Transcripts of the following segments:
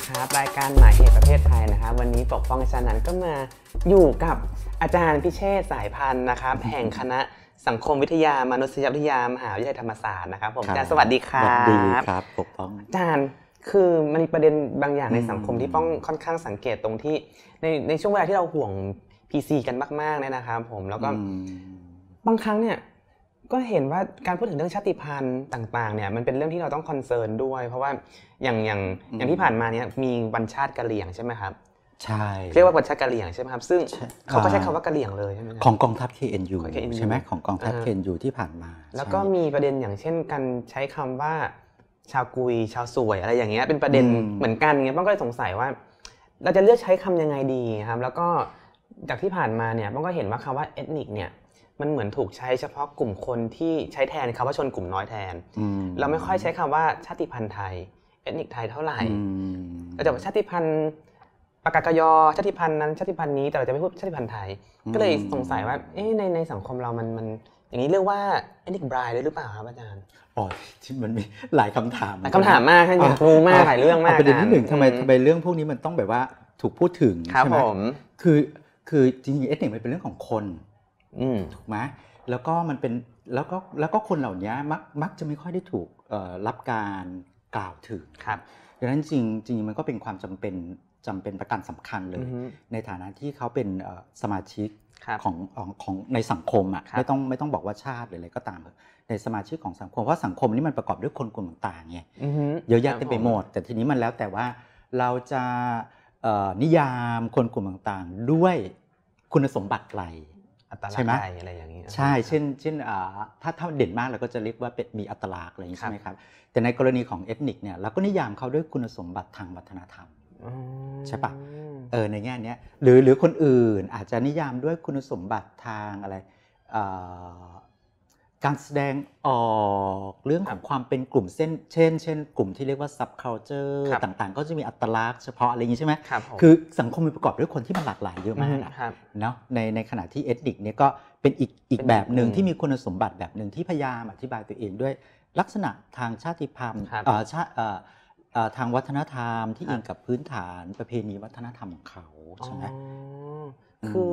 ครับรายการหมายเหตุประเทศไทยนะครับ วันนี้ปกป้องชานันก็มาอยู่กับอาจารย์พิเชษสายพันธ์นะครับ แห่งคณะสังคมวิทยามนุษยวิทยามหาวิทยาลัยธรรมศาสตร์นะครับผมอาจารย์สวัสดีครับสวัสดีครับปกป้องอาจารย์คือมันมีประเด็นบางอย่างในสังคมที่ป้องค่อนข้างสังเกตตรงที่ในในช่วงเวลาที่เราห่วง PC กันมากๆเนี่ยนะครับผมแล้วก็บางครั้งเนี่ยก็เห็นว่าการพูดถึงเรื่องชาติพันธุ์ต่างๆเนี่ยมันเป็นเรื่องที่เราต้องคอนเซิร์นด้วย เพราะว่าอย่างอย่างอย่างที่ผ่านมาเนี่ยมีบันชาติกะเหรี่ยงใช่ไหมครับใช่เรียกว่าบันชากะเหรี่ยงใช่ไหมครับซึ่ง เขาก็ใช้คำว่ากะเหรี่ยงเลยใช่ไหมของกองทัพ KNU ใช่ไหมของกองทัพ KNU ที่ผ่านมา แล้วก็มีประเด็นอย่างเช่นการใช้คำว่าชาวกุยชาวสวยอะไรอย่างเงี้ยเป็นประเด็นเหมือนกันเงี้ยบ้างก็เลยสงสัยว่า เราจะเลือกใช้คำยังไงดีครับแล้วก็จากที่ผ่านมาเนี่ยบ้างก็เห็นว่าคำว่าเอทนิคเนี่ยมันเหมือนถูกใช้เฉพาะกลุ่มคนที่ใช้แทนคำว่าชนกลุ่มน้อยแทน เราไม่ค่อยใช้คำว่าชาติพันธุ์ไทย เอทนิกไทยเท่าไหร่เราจะบอกชาติพันธุ์ปากกยอชาติพันธุ์นั้นชาติพันธุ์นี้ แต่เราจะไม่พูดชาติพันธุ์ไทย ก็เลยสงสัยว่าเอ๊ะในในสังคมเรามันมันอย่างนี้เรียกว่าเอนิกบรายยหรือเปล่าครับอาจารย์อ๋อที่มันมีหลายคำถามหลายคำถามมากอยากรู้มากหลายเรื่องมากประเด็นที่หนึ่งทำไมทำไมเรื่องพวกนี้มันต้องแบบว่าถูกพูดถึงใช่ไหมคือคือจริงๆเอทนิกมันเป็นเรื่องของคนถูกไหมแล้วก็มันเป็นแล้วก็แล้วก็คนเหล่านี้มักมักจะไม่ค่อยได้ถูกรับการกล่าวถึงครับดังนั้นจริงจริงมันก็เป็นความจำเป็นจำเป็นประการสำคัญเลย ในฐานะที่เขาเป็นสมาชิกของของในสังคมอ่ะไม่ต้องไม่ต้องบอกว่าชาติหรืออะไรก็ตาม ในสมาชิกของสังคมเพราะสังคมนี่มันประกอบด้วยคนกลุ่มต่างๆไงเยอะแยะเต็มไปหมดแต่ทีนี้มันแล้วแต่ว่าเราจะนิยามคนกลุ่มต่างๆด้วยคุณสมบัติอะไรอัตลักษณ์ใดอะไรอย่างนี้ใช่เช่นเช่นถ้าถ้าเด่นมากเราก็จะเรียกว่าเป็นมีอัตลักษณ์อะไรอย่างนี้ใช่ไหมครับ แต่ในกรณีของเอทนิกเนี่ยเราก็นิยามเขาด้วยคุณสมบัติทางวัฒนธรรมใช่ปะเออในแง่นี้หรือหรือคนอื่นอาจจะนิยามด้วยคุณสมบัติทางอะไรการแสดงออกเรื่องของความเป็นกลุ่มเส้น เช่น เช่น กลุ่มที่เรียกว่า subculture ต่าง ๆ ก็จะมีอัตลักษณ์เฉพาะอะไรอย่างนี้ใช่ไหมครับคือสังคมมีประกอบด้วยคนที่มันหลากหลายเยอะมากเนาะ ในในขณะที่เอทิกเนี่ยก็เป็นอีกอีกแบบหนึ่งที่มีคุณสมบัติแบบหนึ่งที่พยายามอธิบายตัวเองด้วยลักษณะทางชาติพันธุ์ทางวัฒนธรรมที่อิงกับพื้นฐานประเพณีวัฒนธรรมของเขาใช่ไหมคือ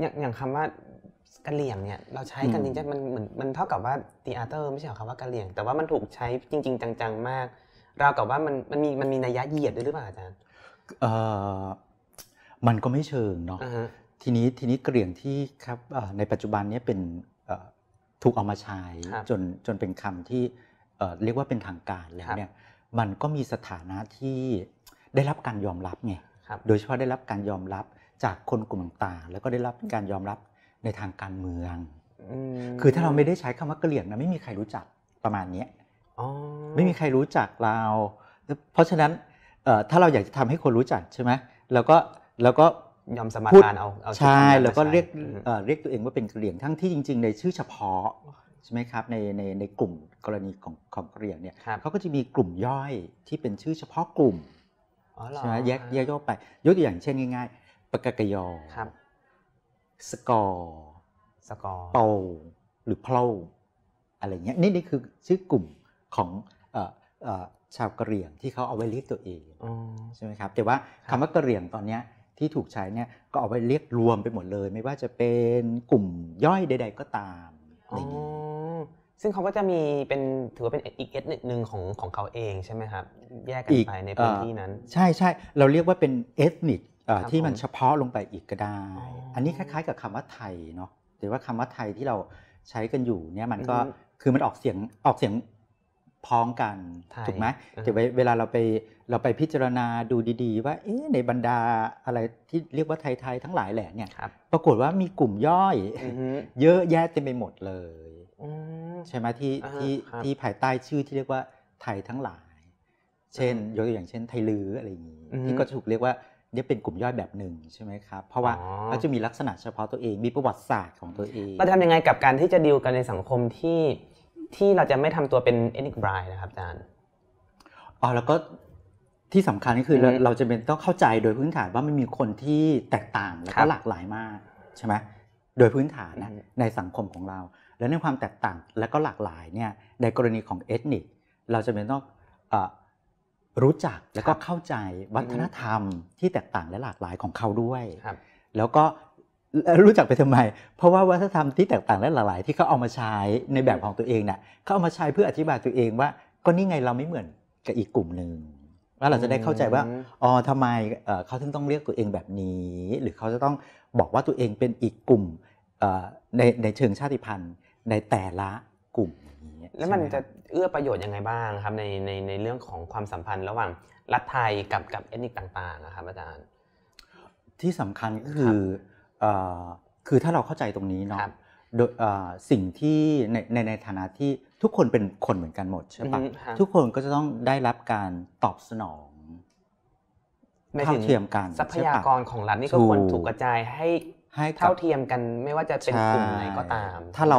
อย่างอย่างคำว่ากะเหลี่ยงเนี่ยเราใช้กันจริงๆมันเหมือนมันเท่ากับว่าตีอาร์เตอร์ไม่ใช่คำว่ากะเหลี่ยงแต่ว่ามันถูกใช้จริง ๆ จัง ๆมากเรากับว่ามันมันมีมันมีนัยยะเหยียดด้วยหรือเปล่าอาจารย์เออมันก็ไม่เชิงเนาะทีนี้ทีนี้กะเหลี่ยงที่ครับในปัจจุบันนี้เป็นถูกเอามาใช้จนจนเป็นคำที่เรียกว่าเป็นทางการแล้วเนี่ยมันก็มีสถานะที่ได้รับการยอมรับไงโดยเฉพาะได้รับการยอมรับจากคนกลุ่มต่างแล้วก็ได้รับการยอมรับในทางการเมือง คือถ้าเราไม่ได้ใช้คำว่ากะเหรี่ยงนะไม่มีใครรู้จักประมาณนี้ ไม่มีใครรู้จักเรา เพราะฉะนั้นถ้าเราอยากจะทำให้คนรู้จักใช่ไหมแล้วก็แล้วก็ยอมสมัครกาเอา ใช่ แล้วก็เรียกเรียกตัวเองว่าเป็นกะเหรี่ยงทั้งที่จริงๆ ในชื่อเฉพาะใช่ไหมครับในในในกลุ่มกรณีของของกะเหรี่ยงเนี่ยเขาก็จะมีกลุ่มย่อยที่เป็นชื่อเฉพาะกลุ่มใช่ไหมแยกแยกย่อไป ยกตัวอย่างเช่นง่ายปากกยอครับสกอร์สกอร์เปา หรือเพลาอะไรเงี้ยนี่นี่คือชื่อกลุ่มของชาวกะเหรี่ยงที่เขาเอาไว้เรียกตัวเองใช่ไหมครับแต่ว่าคำว่ากะเหรี่ยงตอนเนี้ยที่ถูกใช้เนี่ยก็เอาไปเรียกรวมไปหมดเลย ไม่ว่าจะเป็นกลุ่มย่อยใดๆก็ตามอซึ่งเขาก็จะมีเป็นถือว่าเป็นอีกเอทนิคหนึ่งของของเขาเองใช่ไหมครับแยกกันไปในพื้นที่นั้นใช่ใช่ เราเรียกว่าเป็นเอทนิคที่มันเฉพาะลงไปอีกก็ได้ อันนี้คล้ายๆกับคำว่าไทยเนาะ แต่ว่าคำว่าไทยที่เราใช้กันอยู่เนี่ยมันก็ คือมันออกเสียงออกเสียงพ้องกัน ถูกไหมแต่เวลาเราไปเราไปพิจารณาดูดี ๆ ว่า เอ๊ะในบรรดาอะไรที่เรียกว่าไทย ๆ ทั้งหลายแหล่เนี่ย ปรากฏว่ามีกลุ่มย่อย เยอะแยะเต็มไปหมดเลย ใช่ไหมที่ที่ที่ภายใต้ชื่อที่เรียกว่าไทยทั้งหลาย เช่น ยกตัวอย่างเช่น ไทยลืออะไรอย่างนี้ ที่ก็ถูกเรียกว่าเนี่ยเป็นกลุ่มย่อยแบบหนึ่งใช่ไหมครับ เพราะว่าเขาจะมีลักษณะเฉพาะตัวเอง มีประวัติศาสตร์ของตัวเองเราทำยังไงกับการที่จะดีลกันในสังคมที่ที่เราจะไม่ทำตัวเป็นเอนิกบรายนะครับอาจารย์ อ๋อ แล้วก็ที่สำคัญก็คือเราจะเป็นต้องเข้าใจโดยพื้นฐานว่ามันมีคนที่แตกต่างแล้วก็หลากหลายมากใช่ไหมโดยพื้นฐานนะในสังคมของเรา และในความแตกต่างและก็หลากหลายเนี่ยในกรณีของเอทนิคเราจะเป็นต้องรู้จักแล้วก็เข้าใจวัฒนธรรมที่แตกต่างและหลากหลายของเขาด้วย แล้วก็รู้จักไปทำไม เพราะว่าวัฒนธรรมที่แตกต่างและหลากหลาย ที่เขาเอามาใช้ในแบบของตัวเองเนี่ย เขาเอามาใช้เพื่ออธิบายตัวเองว่าก็นี่ไงเราไม่เหมือนกับอีกกลุ่มหนึ่งแล้วเราจะได้เข้าใจว่าอ๋อทำไมเขาถึงต้องเรียกตัวเองแบบนี้ หรือเขาจะต้องบอกว่าตัวเองเป็นอีกกลุ่มในในเชิงชาติพันธุ์ในแต่ละกลุ่มแล้วมันจะเอื้อประโยชน์ยังไงบ้าง ครับในในในเรื่องของความสัมพันธ์ ระหว่างรัฐไทยกับกับเอทนิกต่างๆนะครับอาจารย์ ที่สำคัญก็คือคือถ้าเราเข้าใจตรงนี้เนาะสิ่งที่ในในในฐานะที่ทุกคนเป็นคนเหมือนกันหมดใช่ปะทุกคนก็จะต้องได้รับการตอบสนองเท่าเทียมกันทรัพยากรของรัฐนี่ก็ควรถูกกระจายให้ให้เท่าเทียมกัน ไม่ว่าจะเป็นกลุ่มไหนก็ตาม ถ้าเรา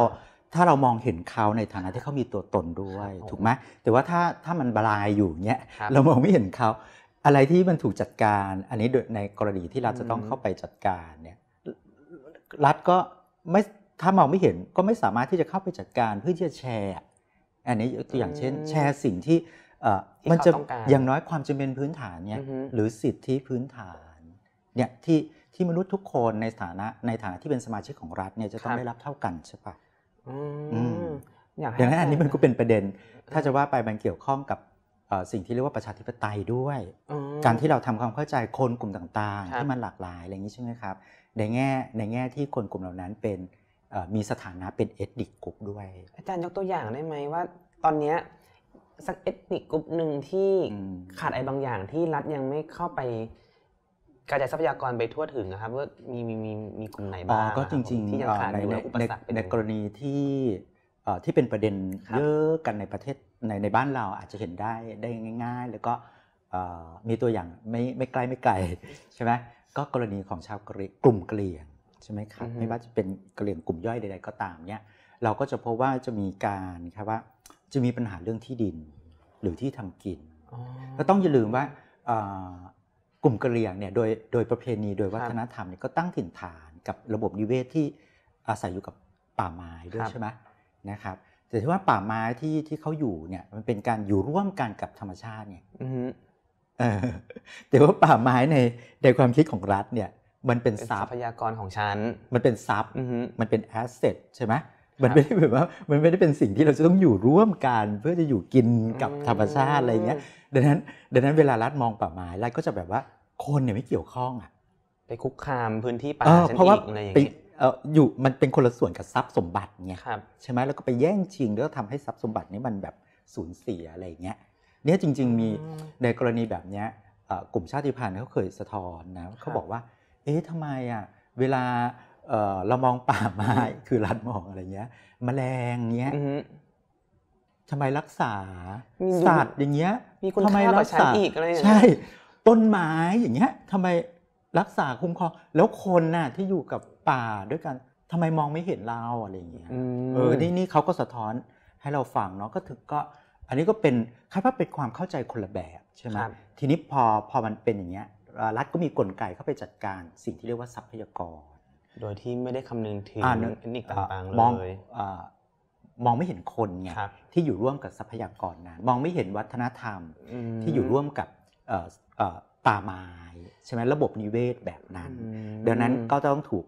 ถ้าเรามองเห็นเขาในฐานะที่เขามีตัวตนด้วย ถูกไหมแต่ว่าถ้าถ้ามันบลายอยู่เนี้ยเรามองไม่เห็นเขาอะไรที่มันถูกจัดการ อันนี้ในกรณีที่รัฐจะต้องเข้าไปจัดการเนี่ย รัฐก็ไม่ ถ้ามองไม่เห็นก็ไม่สามารถที่จะเข้าไปจัดการเพื่อที่จะแชร์ อันนี้ตัวอย่างเช่น แชร์สิ่งที่มันจะ อย่างน้อยความจำเป็นพื้นฐานเนี่ย หรือสิทธิพื้นฐานเนี่ยที่ที่มนุษย์ทุกคนในฐานะในฐานะที่เป็นสมาชิกของรัฐเนี่ยจะต้องได้รับเท่ากันใช่ปะดังนั้นอันนี้มันก็เป็นประเด็น ถ้าจะว่าไปมันเกี่ยวข้องกับสิ่งที่เรียกว่าประชาธิปไตยด้วยการที่เราทำความเข้าใจคนกลุ่มต่างๆที่มันหลากหลายอะไรอย่างนี้ใช่ไหมครับในแง่ในแง่ที่คนกลุ่มเหล่านั้นเป็นมีสถานะเป็นเอทนิกกลุ่มด้วย อาจารย์ยกตัวอย่างได้ไหมว่าตอนนี้สักเอทนิกกลุ่มหนึ่งที่ขาดอะไรบางอย่างที่รัฐยังไม่เข้าไปกระจายทรัพยากรไปทั่วถึงนะครับว่ามีมีมีมีกลุ่มไหนบ้างก็จริงๆที่ยังขาดอยู่ในในในกรณีที่ที่เป็นประเด็นเยอะกันในประเทศ ในในบ้านเราอาจจะเห็นได้ได้ง่ายๆ แล้วก็มีตัวอย่างไม่ไม่ไกลไม่ไกลใช่ไหมก็กรณีของชาวกรีกลุ่มเกลียงใช่ไหมครับไม่ว่าจะเป็นเกลียงกลุ่มย่อยใดๆก็ตามเนี่ยเราก็จะพบว่าจะมีการครับว่าจะมีปัญหาเรื่องที่ดินหรือที่ทำกินก็ต้องอย่าลืมว่ากลุ่มกะเหรี่ยงเนี่ยโดยโดยประเพณีโดยวัฒนธรรมเนี่ยก็ตั้งถิ่นฐานกับระบบนิเวศที่อาศัยอยู่กับป่าไม้ด้วยใช่ไหมนะครับแต่ที่ว่าป่าไม้ที่ที่เขาอยู่เนี่ยมันเป็นการอยู่ร่วมกันกับธรรมชาติเนี่ยแต่ว่าป่าไม้ในในความคิดของรัฐเนี่ยมันเป็นทรัพยากรของฉันมันเป็นทรัพย์มันเป็นแอสเซทใช่ไหมมันไม่ได้แบบว่ามันไม่ได้เป็นสิ่งที่เราจะต้องอยู่ร่วมกันเพื่อจะอยู่กินกับธรรมชาติอะไรเงี้ย ดังนั้น ดังนั้นเวลารัฐมองป่าไม้รัฐก็จะแบบว่าคนเนี่ยไม่เกี่ยวข้องอ่ะไปคุกคามพื้นที่ป่าฉันอีกอะไรอย่างเงี้ยอยู่มันเป็นคนละส่วนกับทรัพย์สมบัติ่งใช่ไหมแล้วก็ไปแย่งชิงแล้วทำให้ทรัพย์สมบัตินี้มันแบบสูญเสียอะไรเงี้ย เนี่ยจริง ๆมีในกรณีแบบเนี้ยกลุ่มชาติพันธุ์เขาเคยสะท้อนนะเขาบอกว่า เอ๊ะทำไมอ่ะเวลาเรามองป่าไม้คือรัดมองอะไรเงี้ยมแมลงเงี้ยทำไมรักษาสัตว์อย่างเงี้ยทำไมรักษาอีกอะไรใช่ ต้นไม้อย่างเงี้ยทำไมรักษาคุ้มครองแล้วคนน่ะที่อยู่กับป่าด้วยกันทำไมมองไม่เห็นเราอะไรอย่างเงี้ยเออนี่นี่เขาก็สะท้อนให้เราฟังเนาะก็ถึงก็ อันนี้ก็เป็นคาดว่าเป็นความเข้าใจคนละแบบใช่ไหมทีนี้พอพอมันเป็นอย่างเงี้ย รัฐก็มีกลไกเข้าไปจัดการสิ่งที่เรียกว่าทรัพยากรโดยที่ไม่ได้คำนึงถึงเทคนิคต่างๆเลยมองไม่เห็นคนไงที่อยู่ร่วมกับทรัพยากรนั้นมองไม่เห็นวัฒนธรรมที่อยู่ร่วมกับป่าไม้ใช่ไหมระบบนิเวศแบบนั้นดังนั้นก็ต้องถูก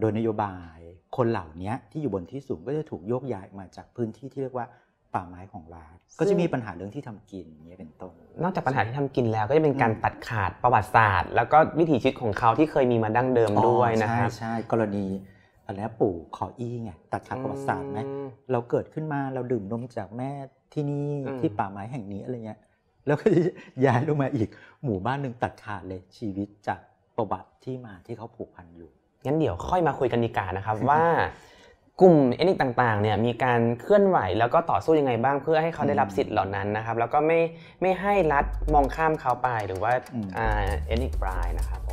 โดยนโยบายคนเหล่านี้ที่อยู่บนที่สูงก็จะถูกโยกย้ายมาจากพื้นที่ที่เรียกว่าป่าไม้ของรัฐก็จะมีปัญหาเรื่องที่ทำกินนี่เป็นต้นนอกจากปัญหาที่ทำกินแล้วก็จะเป็นการตัดขาดประวัติศาสตร์ แล้วก็วิถีชีวิตของเขาที่เคยมีมาดั้งเดิมด้วยนะครับใช่ใช่กรณีอะไรปู่ขออี้ไงตัดขาดประวัติศาสตร์ไหมเราเกิดขึ้นมาเราดื่มนมจากแม่ที่นี่ที่ป่าไม้แห่งนี้อะไรเงี้ยแล้วก็ย้ายลงมาอีกหมู่บ้านหนึ่งตัดขาดเลยชีวิตจากประวัติที่มาที่เขาผูกพันอยู่งั้นเดี๋ยวค่อยมาคุยกันดีกว่านะครับว่ากลุ่มเอนิกต่างๆเนี่ยมีการเคลื่อนไหว แล้วก็ต่อสู้ยังไงบ้างเพื่อให้เขาได้รับสิทธิ์เหล่านั้นนะครับแล้วก็ไม่ไม่ให้รัฐมองข้ามเขาไปหรือว่าเอนิกบรายนะครับผ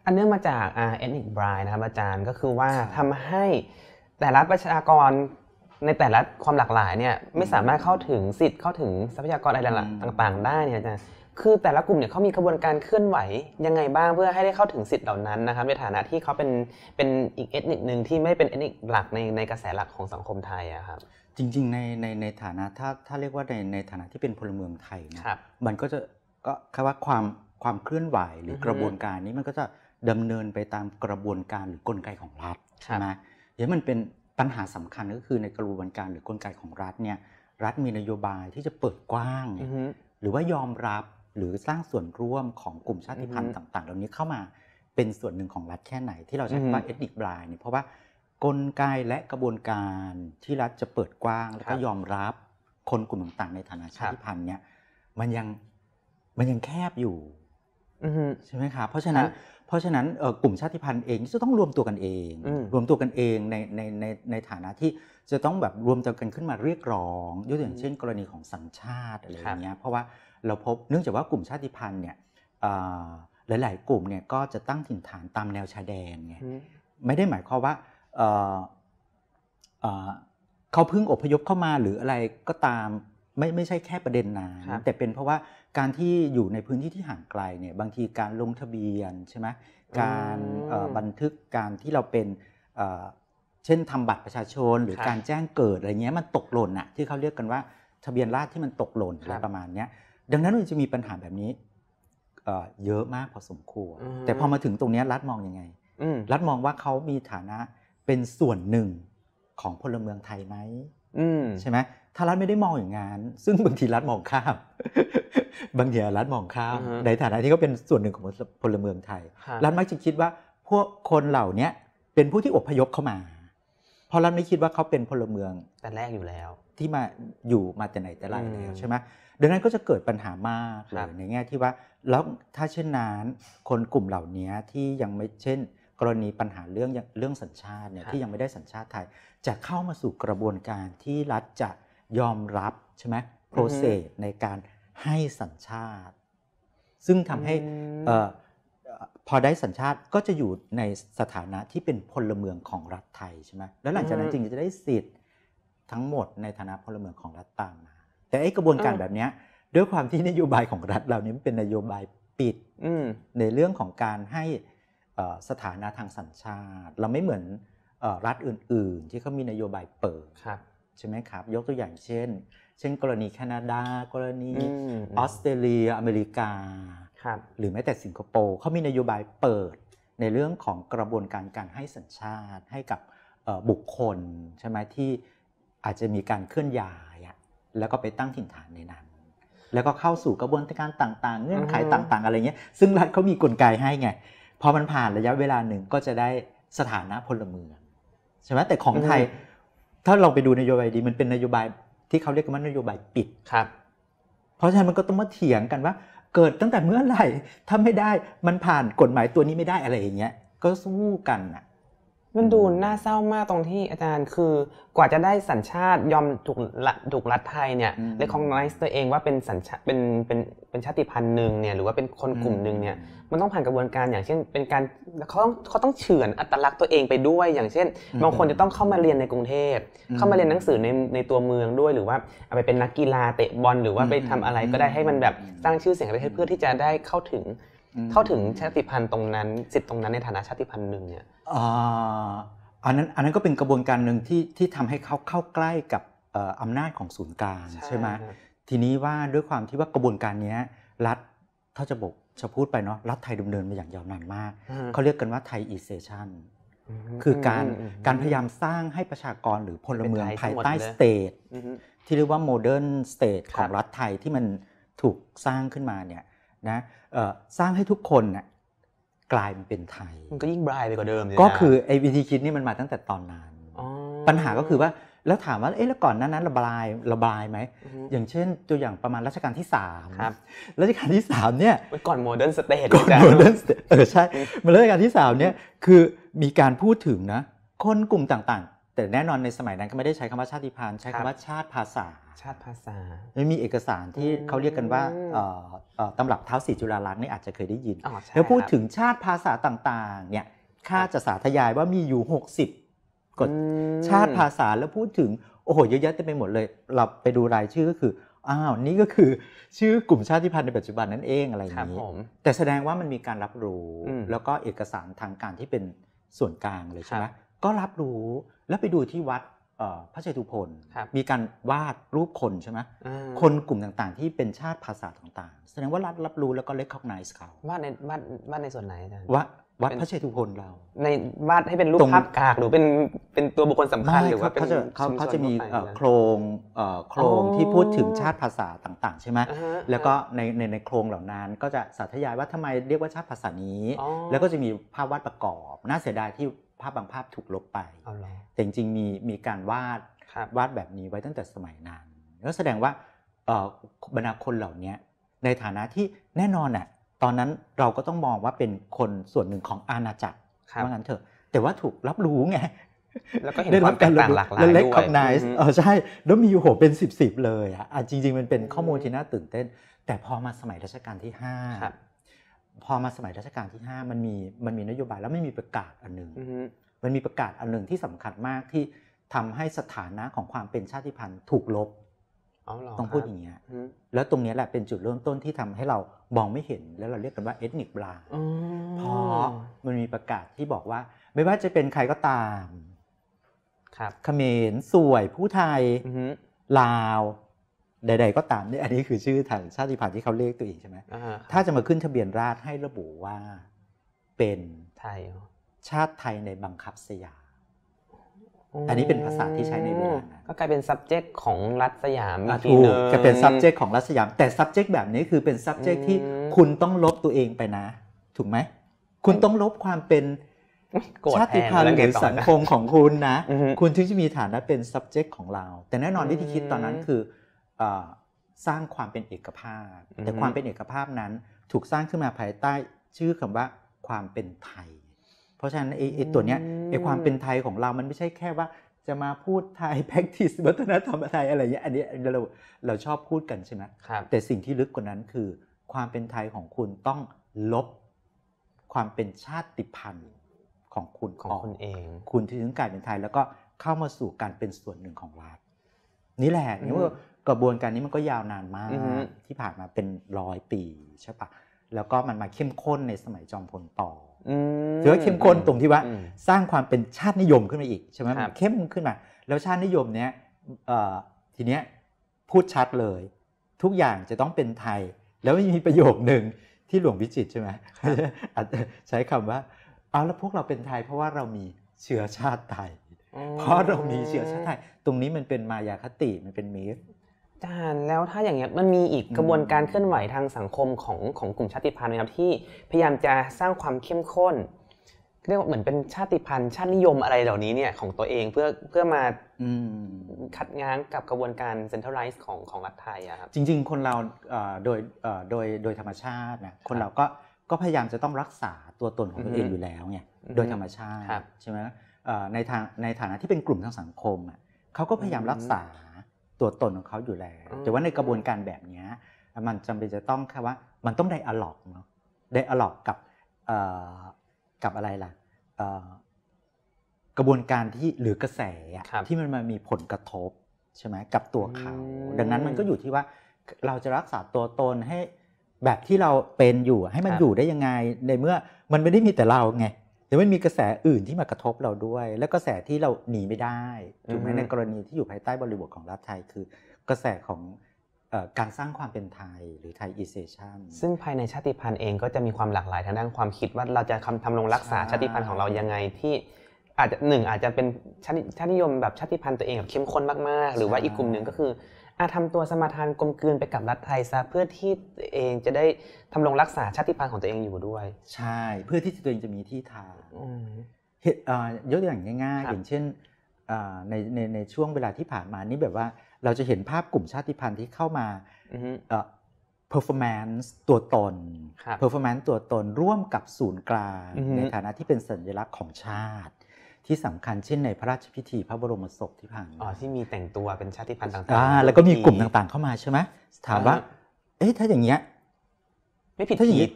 มอันเนื่องมาจากเอนิกบรายนะครับ อาจารย์ก็คือว่าทำให้แต่ละประชากรในแต่ละความหลากหลายเนี่ยไม่สามารถเข้าถึงสิทธิ์เข้าถึงทรัพยากรอะไรต่าง ๆ ได้เนี่ยอาจารย์คือแต่ละกลุ่มเนี่ยเขามีกระบวนการเคลื่อนไหวยังไงบ้าง เพื่อให้ได้เข้าถึงสิทธิ์เหล่านั้นนะครับ ในฐานะที่เขาเป็นเป็นอีกเอทนิกหนึ่งที่ไม่เป็นเอทนิกหลักในในกระแสหลักของสังคมไทยอะครับจริง ๆ ในในในฐานะถ้าถ้าเรียกว่าในในฐานะที่เป็นพลเมืองไทยนะมันก็จะก็คำว่าความความเคลื่อนไหวหรือกระบวนการนี้มันก็จะดำเนินไปตามกระบวนการหรือกลไกของรัฐใช่ไหมเดี๋ยวมันเป็นปัญหาสำคัญก็คือในกระบวนการหรือกลไกของรัฐเนี่ยรัฐมีนโยบายที่จะเปิดกว้าง หรือว่ายอมรับหรือสร้างส่วนร่วมของกลุ่มชาติพันธุ์ต่างๆ เหล่านี้เข้ามาเป็นส่วนหนึ่งของรัฐแค่ไหนที่เราใช้คำว่าเอทนิกบลายเนี่ยเพราะว่ากลไกและกระบวนการที่รัฐจะเปิดกว้าง แล้วก็ยอมรับคนกลุ่มต่างๆ ในฐานะชาติพันธุ์เนี่ยมันยังมันยังแคบอยู่ใช่ไหมครับเพราะฉะนั้นราะฉะนั้นกลุ่มชาติพันธุ์เองจะต้องรวมตัวกันเอง รวมตัวกันเองในในในในฐานะที่จะต้องแบบรวมตัวกันขึ้นมาเรียกร้องยกตัวอย่างเช่น กรณีของสัญชาติอะไรอย่างเงี้ย เพราะว่าเราพบเนื่องจากว่ากลุ่มชาติพันธุ์เนี่ยหลาย ๆ กลุ่มเนี่ยก็จะตั้งถิ่นฐานตามแนวชายแดนไง ไม่ได้หมายความว่าเขาเพิ่งอพยพเข้ามาหรืออะไรก็ตามไม่ไม่ใช่แค่ประเด็นน้นแต่เป็นเพราะว่าการที่อยู่ในพื้นที่ที่ห่างไกลเนี่ยบางทีการลงทะเบียนใช่ไหมการบันทึกการที่เราเป็นเช่นทำบัตรประชาชน หรือการแจ้งเกิดอะไรเงี้ยมันตกหล่นอะที่เขาเรียกกันว่าทะเบียนราษฎรที่มันตกหล่นอะไรประมาณเนี้ยดังนั้นมันจะมีปัญหาแบบนี้เยอะมาก พอสมควรแต่พอมาถึงตรงนี้รัฐมองยังไง รัฐมองว่าเขามีฐานะเป็นส่วนหนึ่งของพลเมืองไทยไหมใช่ไหมถ้ารัฐไม่ได้มองอย่างนั้น ซึ่งบางทีรัฐมองข้ามบางทีรัฐมองข้ามในฐานะที่เขาเป็นส่วนหนึ่งของพลเมืองไทยรัฐมักจะคิดว่า พวกคนเหล่านี้เป็นผู้ที่อพยพเข้ามาเพราะรัฐไม่คิดว่าเขาเป็นพลเมืองแต่แรกอยู่แล้ว ที่มาอยู่มาแต่ไหนแต่ไรแล้วใช่ไหมดังนั้นก็จะเกิดปัญหามากเลยในแง่ที่ว่าแล้วถ้าเช่นนั้นคนกลุ่มเหล่านี้ที่ยังไม่เช่นกรณีปัญหาเรื่องเรื่องสัญชาติเนี่ยที่ยังไม่ได้สัญชาติไทยจะเข้ามาสู่กระบวนการที่รัฐจะยอมรับใช่ไหมโปรเซสในการให้สัญชาติ ซึ่งทำให้พอได้สัญชาติก็จะอยู่ในสถานะที่เป็นพลเมืองของรัฐไทยใช่ไหมแล้วหลังจากนั้นจริงจะได้สิทธิ์ทั้งหมดในฐานะพลเมืองของรัฐตามมาแต่ไอ้กระบวนการแบบนี้ด้วยความที่นโยบายของรัฐเหล่านี้เป็นนโยบายปิดในเรื่องของการให้สถานะทางสัญชาติ เราไม่เหมือนรัฐอื่นๆ ที่เขามีนโยบายเปิดใช่ไหมครับยกตัวอย่างเช่น เช่นกรณีแคนาดา กรณีออสเตรเลียอเมริกา หรือแม้แต่สิงคโปร์เขามีนโยบายเปิด ในเรื่องของกระบวนการการให้สัญชาติ ให้กับบุคคล ใช่ไหมที่อาจจะมีการเคลื่อนย้ายแล้วก็ไปตั้งถิ่นฐานในนั้น แล้วก็เข้าสู่กระบวนการต่างๆ เงื่อนไขต่างๆอะไรเงี้ยซึ่งรัฐเขามีกลไกให้ไงพอมันผ่านระยะเวลาหนึ่งก็จะได้สถานะพลเมืองใช่ไหมแต่ของไทยถ้าเราไปดูนโยบายดี มันเป็นนโยบายที่เขาเรียกว่านโยบายปิดครับ เพราะฉะนั้นมันก็ต้องมาเถียงกันว่า เกิดตั้งแต่เมื่อไหร่ถ้าไม่ได้มันผ่านกฎหมายตัวนี้ไม่ได้อะไรอย่างเงี้ย ก็สู้กันอ่ะมันดูน่าเศร้ามากตรงที่อาจารย์คือกว่าจะได้สัญชาติยอมถูกลถูกรัฐไทยเนี่ยเลยคองไนซ์ตัวเองว่าเป็นสัญชาติเป็นเป็นเป็นชาติพันธุ์หนึ่งเนี่ยหรือว่าเป็นคนกลุ่มหนึ่งเนี่ยมันต้องผ่านกระบวนการอย่างเช่น เป็นการเขาต้องเขาต้องเฉือนอัตลักษณ์ตัวเองไปด้วย อย่างเช่นบางคนจะต้องเข้ามาเรียนในกรุงเทพเข้ามาเรียนหนังสือในในตัวเมืองด้วย หรือว่าเอาไปเป็นนักกีฬาเตะบอลหรือว่าไปทำอะไรก็ได้ให้มันแบบสร้างชื่อเสียงปะเเพื่อที่จะได้เข้าถึงเข้าถึงชาติพันธุ์ตรงนั้นสิทธิตรงนั้นในฐานะชาติพันธุ์หนึ่งเนี่ยอันนั้นอันนั้นก็เป็นกระบวนการหนึ่งที่ที่ทำให้เขาเข้าใกล้กับอำนาจของศูนย์กลางใช่ไหมทีนี้ว่าด้วยความที่ว่ากระบวนการนี้ รัฐถ้าจะบอกจะพูดไปเนาะรัฐไทยดำเนินมาอย่างยาวนานมาก เขาเรียกกันว่าไทยอีเซชันคือการการพยายามสร้างให้ประชากรหรือพลเมืองภายใต้สเตทที่เรียกว่าโมเดิร์นสเตทของรัฐไทยที่มันถูกสร้างขึ้นมาเนี่ยนะสร้างให้ทุกคนนะกลายเป็นไทย มันก็ยิ่งบรายไปกว่าเดิม ก็คือไอ้วิธีคิดนี่มันมาตั้งแต่ตอนนั้นปัญหาก็คือว่า แล้วถามว่าเอ๊ะแล้วก่อนนั้นนั้นระบายระบายไหม อย่างเช่นตัวอย่างประมาณรัชกาลที่มครับรัชกาลที่สามเนี่ยก่อนโมเดิร์นสเตทก่อนโมเดิร์นสเตทเออใช่มารัชกาลที่สามเนี่ยคือมีการพูดถึงนะคนกลุ่มต่างแต่แน่นอนในสมัยนั้นก็ไม่ได้ใช้คำว่าชาติพันธุ์ ใช้คำว่าชาติภาษาชาติภาษาไม่มีเอกสารที่เขาเรียกกันว่าตำรับเท้าสีจุฬาลักษณ์นี่อาจจะเคยได้ยินแล้วพูดถึงชาติภาษาต่างๆเนี่ยข้าจะสาธยายว่ามีอยู่ 60กฎชาติภาษาแล้วพูดถึง โอ้โห เยอะแยะเต็มไปหมดเลย เราไปดูรายชื่อก็คือ อ้าว นี่ก็คือชื่อกลุ่มชาติพันธุ์ในปัจจุบันนั่นเองอะไรอย่างนี้แต่แสดงว่ามันมีการรับรู้ แล้วก็เอกสารทางการที่เป็นส่วนกลางเลยใช่ไหมก็รับรู้แล้วไปดูที่วัดพระเชตุพนมีการวาดรูปคนใช่ไหมคนกลุ่มต่างๆที่เป็นชาติภาษาต่าง ๆ แสดงว่ารัฐรับรู้แล้วก็เล็กคอกไนส์เขาวาดในวาดวาดในส่วนไหนอาจารย์วัดวัดพระเชตุพนเรา ในวาดให้เป็นรูปภาพกากหรือเป็นเป็นตัวบุคคลสำคัญหรือว่าเขาจะเขาเขาจะมีโครงโครงที่พูดถึงชาติภาษาต่าง ๆ ใช่ไหมแล้วก็ในในในโครงเหล่านั้น ก็จะสาธยายว่าทำไมเรียกว่าชาติภาษานี้ แล้วก็จะมีภาพวาดประกอบน่าเสียดายที่ภาพบางภาพถูกลบไป แต่จริง ๆ มีมีการวาดวาดแบบนี้ไว้ตั้งแต่สมัยนานก็แสดงว่าบรรดาคนเหล่านี้ในฐานะที่แน่นอนอ่ะตอนนั้นเราก็ต้องมองว่าเป็นคนส่วนหนึ่งของอาณาจักรพรางั้นเถอะ แต่ว่าถูกรับรู้ไง แล้วก็เห็นความแตกต่างหลากหลายด้วย r e c o g n น z e เออใช่ แล้วมีอยู่โหเป็นสิบๆเลยอ่ะ จริงๆมันเป็นข้อมูลที่น่าตื่นเต้น แต่พอมาสมัยรัชกาลที่ห้าพอมาสมัยรัชกาลที่5มันมีมันมีนโยบายแล้วไม่มีประกาศอันหนึ่งมันมีประกาศอันหนึ่งที่สำคัญมากที่ทำให้สถานะของความเป็นชาติพันธุ์ถูกลบต้องพูดอย่างเงี้ยแล้วตรงนี้แหละเป็นจุดเริ่มต้นที่ทำให้เรามองไม่เห็นแล้วเราเรียกกันว่าเอทนิคบลาเพราะมันมีประกาศที่บอกว่า ไม่ว่าจะเป็นใครก็ตามครับเขมรสวย ผู้ไทยลาวใดๆก็ตามเนี่ยอันนี้คือชื่อทางชาติพันธุ์ที่เขาเรียกตัวเองใช่ไหมถ้าจะมาขึ้นทะเบียนราษให้ระบุว่าเป็นไทยชาติไทยในบังคับสยามอันนี้เป็นภาษาที่ใช้ในเวลาก็กลายเป็น subject ของรัฐสยามถูกจะเป็น subject ของรัฐสยาม แต่ subject แบบนี้คือเป็น subject ที่คุณต้องลบตัวเองไปนะ ถูกไหมคุณต้องลบความเป็นชาติพันธุ์หรือสังคมของคุณนะคุณถึงจะมีฐานะเป็น subject ของเราแต่แน่นอนวิธีคิดตอนนั้นคือสร้างความเป็นเอกภาพแต่ความเป็นเอกภาพนั้นถูกสร้างขึ้นมาภายใต้ชื่อคำว่าความเป็นไทย เพราะฉะนั้นไอ้ตัวเนี้ยไอ้ความเป็นไทยของเรามันไม่ใช่แค่ว่าจะมาพูดไทย practice วัฒนธรรมไทยอะไรเงี้ยอันนี้เราเราชอบพูดกันใช่ไหมแต่สิ่งที่ลึกกว่านั้นคือ ความเป็นไทยของคุณต้องลบ ความเป็นชาติพันธุ์ของคุณของคุณเอง คุณที่ถึงกลายเป็นไทย แล้วก็เข้ามาสู่การเป็นส่วนหนึ่งของรัฐนี่แหละนี่ว่ากระบวนการนี้มันก็ยาวนานมากที่ผ่านมาเป็นร้อยปี ใช่ปะแล้วก็มันมาเข้มข้นในสมัยจอมพลปออถือว่าเข้มข้นตรงที่ว่าสร้างความเป็นชาตินิยมขึ้นมาอีกใช่ไหมมันเข้มขึ้นมาแล้วชาตินิยมเนี้ยทีเนี้ยพูดชัดเลย ทุกอย่างจะต้องเป็นไทย แล้วมีประโยคหนึ่งที่หลวงวิจิตรใช่ไหมอาจจะใช้คำว่าเอาแล้วพวกเราเป็นไทย เพราะว่าเรามีเชื้อชาติไทย เพราะเรามีเชื้อชาติไทย ตรงนี้มันเป็นมายาคติมันเป็นมีสจารย์แล้วถ้าอย่างเงี้ยมันมีอีกกระบวนการเคลื่อนไหวทางสังคมของของกลุ่มชาติพันธุ์นะครับที่พยายามจะสร้างความเข้มข้น เรียกว่าเหมือนเป็นชาติพันธุ์ชาตินิยมอะไรเหล่านี้เนี่ยของตัวเองเพื่อเพื่อมาขัดง้างกับกระบวนการเซ็นทรัลไลซ์ของของรัฐไทยอะครับจริงๆ คนเราโดยโดยโดยธรรมชาตินะคนเราก็ก็พยายามจะต้องรักษาตัวตนของตัวเองอยู่แล้วเนี่ยโดยธรรมชาติใช่ไหมในทางในฐานะที่เป็นกลุ่มทางสังคมเขาก็พยายามรักษาตัวตนของเขาอยู่แล้ว แต่ว่าในกระบวนการแบบนี้มันจำเป็นจะต้องค่ว่า มันต้องได้อะล็อกเนาะ ได้อะล็อกกับกับอะไรล่ะกระบวนการที่หรือกระแสที่มันมามีผลกระทบใช่ไหมกับตัวเขา ดังนั้นมันก็อยู่ที่ว่าเราจะรักษาตัวตนให้แบบที่เราเป็นอยู่ให้มันอยู่ได้ยังไงในเมื่อมันไม่ได้มีแต่เราไงแต่มันมีกระแสอื่นที่มากระทบเราด้วย และกระแสที่เราหนีไม่ได้ถูกไหมในกรณีที่อยู่ภายใต้บริบทของรัฐไทยคือกระแสของการสร้างความเป็นไทยหรือไทยอีเซชันซึ่งภายในชาติพันธุ์เองก็จะมีความหลากหลาย ทางด้านความคิดว่าเราจะทำรงรักษาชาติพันธุ์ของเรายังไงที่อาจจะหนึ่งอาจจะเป็นชาตินิยมแบบชาติพันธุ์ตัวเองแบบเข้มข้นมากๆ หรือว่าอีกกลุ่มหนึ่งก็คืออาทำตัวสมทานกลมกลืนไปกับรัฐไทยซะ เพื่อที่เองจะได้ทำรงรักษาชาติพันธุ์ของตัวเองอยู่ด้วย ใช่เพื่อที่ตัวเองจะมีที่ทางยกตัวอย่างง่ายๆ อย่างเช่นในในในช่วงเวลาที่ผ่านมานี่แบบว่าเราจะเห็นภาพกลุ่มชาติพันธุ์ที่เข้ามาเพอร์ฟอร์แมนซ์ตัวตนเพอร์ฟอร์แมนซ์ตัวตนร่วมกับศูนย์กลางในฐานะที่เป็นสัญลักษณ์ของชาติที่สำคัญเช่น ในพระราชพิธีพระบรมศพที่ผ่านอ๋อที่มีแต่งตัวเป็นชาติพันธุ์ต่างๆแล้วก็มีกลุ่มต่างๆเข้ามาใช่ไหมถามว่า เอ๊ะถ้าอย่างเงี้ย ไม่ผิดถ้าอย่างนี้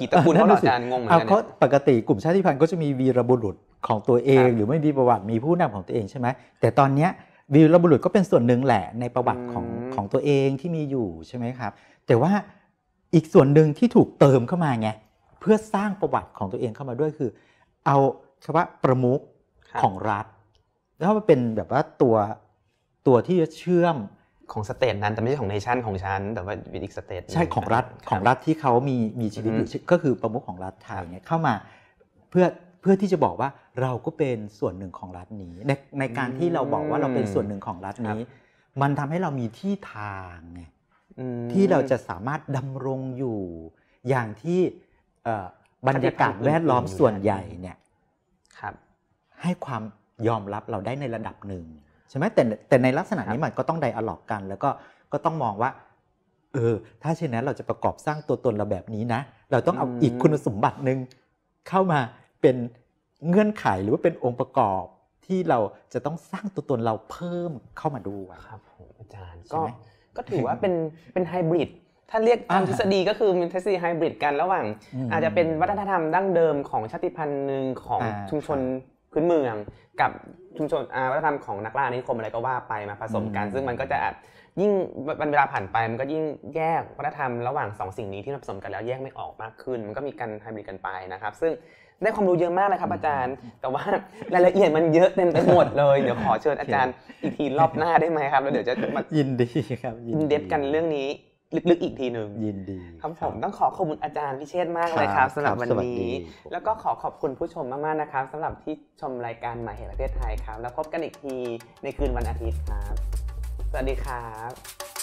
ผีตะกูลเขาอาจารย์งงเหมือนกันเขาปกติกลุ่มชาติพันธุ์ก็จะมีวีรบุรุษของตัวเอง หรือไม่มีประวัติมีผู้นำของตัวเองใช่ไหมแต่ตอนเนี้ยวีรบุรุษก็เป็นส่วนหนึ่งแหละ ในประวัติของของตัวเองที่มีอยู่ใช่ไหมครับ แต่ว่าอีกส่วนหนึ่งที่ถูกเติมเข้ามาไงเพื่อสร้างประวัติของตัวเองเข้ามาด้วยคือ เอาคำว่าประมุขของรัฐ แล้วมันเป็นแบบว่าตัวตัวที่จะเชื่อมของสเตทนั้นแต่ไม่ใช่ของเนชั่นของฉันแต่ว่าวิิีสเตทใช่ของรัฐของรัฐที่เขามีมีชีวิตอยู่ก็คือประมุขของรัฐไทยเนี่ยเข้ามาเพื่อเพื่อที่จะบอกว่าเราก็เป็นส่วนหนึ่งของรัฐนี้ในในการที่เราบอกว่าเราเป็นส่วนหนึ่งของรัฐนี้ มันทำให้เรามีที่ทางไงที่เราจะสามารถดำรงอยู่อย่างที่บรรยากาศแวดล้อมส่วนใหญ่เนี่ยครับให้ความยอมรับเราได้ในระดับหนึ่งใช่ไหมแต่แต่ในลักษณะนี้มันก็ต้องไดอะล็อกกัน แล้วก็ก็ต้องมองว่าเออถ้าเช่นนั้นเราจะประกอบสร้างตัวตนเราแบบนี้นะ เราต้องเอาอีกคุณสมบัตินึงเข้ามาเป็นเงื่อนไขหรือว่าเป็นองค์ประกอบที่เราจะต้องสร้างตัวตนเราเพิ่มเข้ามาดูครับผมอาจารย์ก็ก็ถือว่าเป็นเป็นไฮบริดถ้าเรียกตามทฤษฎีก็คือมีนทฤษฎีไฮบริดกันระหว่าง อาจจะเป็นวัฒนธรรมดั้งเดิมของชาติพันธุ์หนึ่งของชุมชนพื้นเมืองกับชุมชนวัฒนธรรมของนักล่านิคมอะไรก็ว่าไปมาผสมกันซึ่งมันก็จะยิ่งเวลาผ่านไปมันก็ยิ่งแยกวัฒนธรรมระหว่าง2สิ่งนี้ที่ผสมกันแล้วแยกไม่ออกมากขึ้นมันก็มีการไฮบริดกันไปนะครับ ซึ่งได้ความรู้เยอะมากเลยครับ อาจารย์ แต่ว่ารายละเอียดมันเยอะเต็มไปหมดเลยเดี๋ยวขอเชิญอาจารย์อีกทีรอบหน้าได้ไหมครับแล้วเดี๋ยวจะมายินดีครับ ยินเด็บกันเรื่องนี้ลึกๆอีกทีหนึ่ง ยินดีครับผมต้องขอขอบคุณอาจารย์พิเชษมากเลยครับสำหรับวันนี้ แล้วก็ขอขอบคุณผู้ชมมากๆนะครับสำหรับที่ชมรายการหมายเหตุประเทศไทยครับ แล้วพบกันอีกทีในคืนวันอาทิตย์ครับ สวัสดีครับ